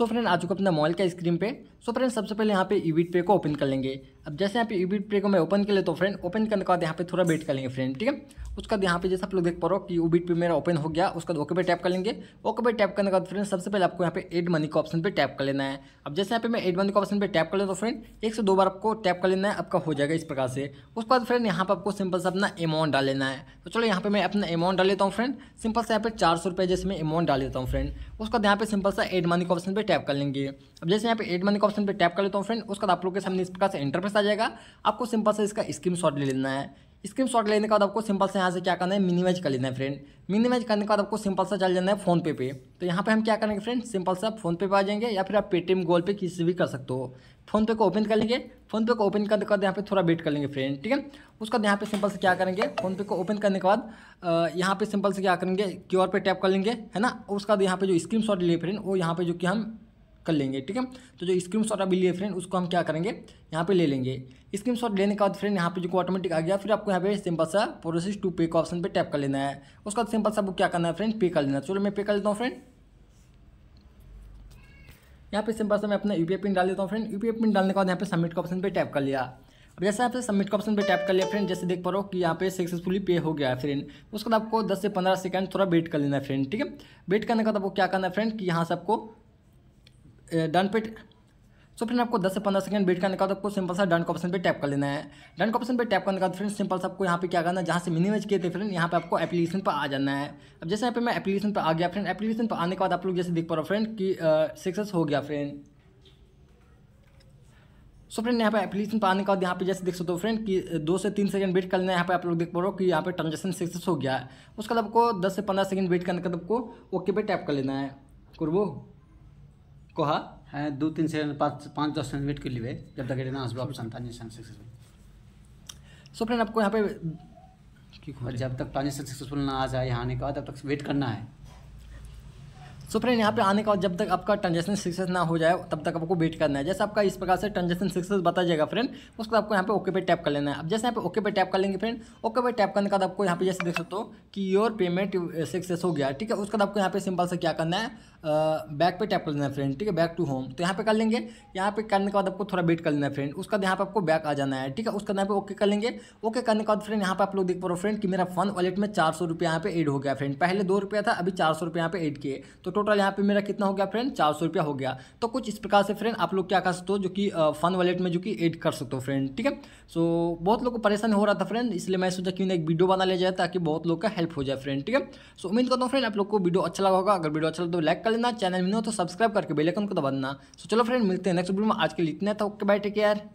so friend आ चुका अपना mall का स्क्रीन पे सो फ्रेंड सबसे पहले यहाँ पे ईविट पे को ओपन कर लेंगे अब जैसे यहाँ पे ईविट पे को मैं ओपन कर ले तो फ्रेंड ओपन करने के बाद यहाँ पे थोड़ा वेट कर लेंगे फ्रेंड ठीक है उसके बाद यहाँ पे जैसे आप लोग देख पा रहे हो कि ईविट पे मेरा ओपन हो गया उसके बाद ओके पे टैप कर लेंगे ओके पे टैप करने के बाद फ्रेंड सबसे पहले आपको यहाँ पे एड मनी का ऑप्शन पर टैप कर लेना है अब जैसे यहाँ पे मैं एड मनी का ऑप्शन पर टैप कर लेता हूँ फ्रेंड एक से दो बार आपको टैप कर लेना है आपका हो जाएगा इस प्रकार से उसके बाद फ्रेंड यहाँ पर आपको सिंपल से अपना अमाउंट डाल लेना है तो चलो यहाँ पर मैं अपना अमाउंट डाल लेता हूँ फ्रेंड सिंपल से यहाँ पे चार सौ रुपये जैसे मैं अमाउंट डाल लेता हूँ फ्रेंड उसके बाद यहाँ पे सिंपल सा एड मनी का ऑप्शन पर टैप कर लेंगे अब जैसे यहाँ पे एड मनी का ऑप्शन पर टैप कर लेता हूँ फ्रेंड उसके बाद आप लोग के सामने इस प्रकार से इंटरफेस आ जाएगा आपको सिंपल से इसका स्क्रीन शॉट ले लेना है स्क्रीन शॉट लेने के बाद आपको सिंपल से यहाँ से क्या करना है मिनिमाइज कर लेना है फ्रेंड मिनिमाइज करने के बाद आपको सिंपल से चल जाना है फोन पे पे तो यहाँ पे हम क्या करेंगे फ्रेंड सिंपल से आप फोन पे पे आ जाएंगे या फिर आप पेटीएम गोल पे किसी भी कर सकते हो फोन पे को ओपन कर लेंगे फोन पे को ओपन करने के बाद यहाँ पे थोड़ा वेट कर लेंगे फ्रेंड ठीक है उसके बाद यहाँ पे सिंपल से क्या करेंगे फोन पे को ओपन करने के बाद यहाँ पे सिंपल से क्या करेंगे क्यू पे टैप कर लेंगे है ना उसके बाद यहाँ पे जो स्क्रीन शॉट लिए फ्रेंड वो यहाँ पे जो कि हम कर लेंगे ठीक है तो जो स्क्रीन शॉट अभी लिए फ्रेंड उसको हम क्या करेंगे यहाँ पे ले लेंगे स्क्रीन शॉट लेने के बाद फ्रेंड यहाँ पे जो ऑटोमेटिक आ गया फिर आपको यहाँ पे सिंपल सा प्रोसेस टू पे का ऑप्शन पे टैप कर लेना है उसके बाद सिंपल सा वो क्या करना है फ्रेंड पे कर लेना चलो मैं पे कर लेता हूँ फ्रेंड यहाँ पे सिंपल सा मैं अपना यू पिन डाल देता हूँ फ्रेंड यू पिन डालने के बाद यहाँ पे सबमिट का ऑप्शन पर टैप कर लिया अब जैसे आपसे सबमिट का ऑप्शन पे टैप कर लिया फ्रेंड जैसे देख पा रहे हो कि यहाँ पे सक्सेसफुली पे हो गया है फ्रेंड उसके बाद आपको 10 से 15 सेकंड थोड़ा वेट कर लेना है फ्रेंड ठीक है वेट करने का तो आपको क्या करना है फ्रेंड कि यहाँ से आपको डन पे सो फ्रेंड आपको 10 से 15 सेकंड वेट करने का तो आपको सिंपल सा डन का ऑप्शन पे टैप कर लेना है डन का ऑप्शन पे टैप करने का तो फ्रेंड सिंपल सा आपको यहाँ पे क्या करना है जहाँ से मिनिमाइज किए थे फ्रेंड यहाँ पे आपको एप्लीकेशन पर आ जाना है अब जैसे यहाँ पे मैं एप्लीकेशन पर आ गया फ्रेंड एप्लीकेशन पर आने के बाद आप लोग जैसे देख पा रहे हो फ्रेंड कि सक्सेस हो गया फ्रेंड सो फ्रेंड यहाँ पे एप्लीकेशन आने के बाद यहाँ पे जैसे देख सकते हो फ्रेंड कि दो से तीन सेकंड वेट करना है यहाँ पे आप लोग देख पा रहे हो कि यहाँ पे ट्रांजेक्शन सक्सेस हो गया है उसके बाद आपको दस से पंद्रह सेकंड वेट करने का आपको ओके पे टैप कर लेना है कुरबो कोहा दू तीन से पाँच पाँच दस मिनट के लिए जब तक एडेनास block transaction successful so friend आपको यहाँ पे जब तक ट्रांजेक्शन सक्सेसफुल ना आ जाए यहाँ आने के बाद तब तक वेट करना है सो फ्रेंड यहाँ पे आने के बाद जब तक आपका ट्रांजेक्शन सक्सेस ना हो जाए तब तक आपको वेट करना है जैसे आपका इस प्रकार से ट्रांजेक्शन सक्सेस बता जाएगा फ्रेंड उसके बाद आपको यहाँ पे ओके पे टैप कर लेना है अब जैसे यहाँ पे ओके पे टैप कर लेंगे फ्रेंड ओके पे टैप करने के बाद आपको यहाँ पे जैसे देख सकते हो कि योर पेमेंट सक्सेस हो गया ठीक है उसके बाद आपको यहाँ पे सिंपल से क्या करना है बैक पे टैप कर लेना है फ्रेंड ठीक है बैक टू होम तो यहाँ पे कर लेंगे यहाँ पे करने के बाद आपको थोड़ा वेट कर लेना है फ्रेंड उसका यहाँ पे आपको बैक आ जाना है ठीक है उसका यहाँ पे ओके कर लेंगे ओके करने के बाद फ्रेंड यहाँ पे आप लोग देख पा रहे हो फ्रेंड कि मेरा फन वॉलेट में चार सौ रुपये यहाँ पे एड हो गया फ्रेंड पहले दो रुपया था अभी चार सौ रुपये यहाँ पे एड किए तो टोटल यहाँ पे मेरा कितना हो गया फ्रेंड चार सौ रुपया हो गया तो कुछ इस प्रकार से फ्रेंड आप लोग क्या कर सकते हो जो कि फन वॉलेट में जो कि एड कर सकते हो फ्रेंड ठीक है सो बहुत लोग को परेशान हो रहा था फ्रेंड इसलिए मैं सोचा कि एक वीडियो बना लिया जाए ताकि बहुत लोग का हेल्प हो जाए फ्रेंड ठीक है सो उम्मीद करता हूँ फ्रेंड आप लोग को वीडियो अच्छा लगा होगा अगर वीडियो अच्छा लगा तो लाइक कर लेना चैनल में हो तो सब्सक्राइब करके बेलकन को दबा देना सो चलो फ्रेंड मिलते हैं नेक्स्ट वीडियो में आज के लिए इतना था ओके बाय टेक केयर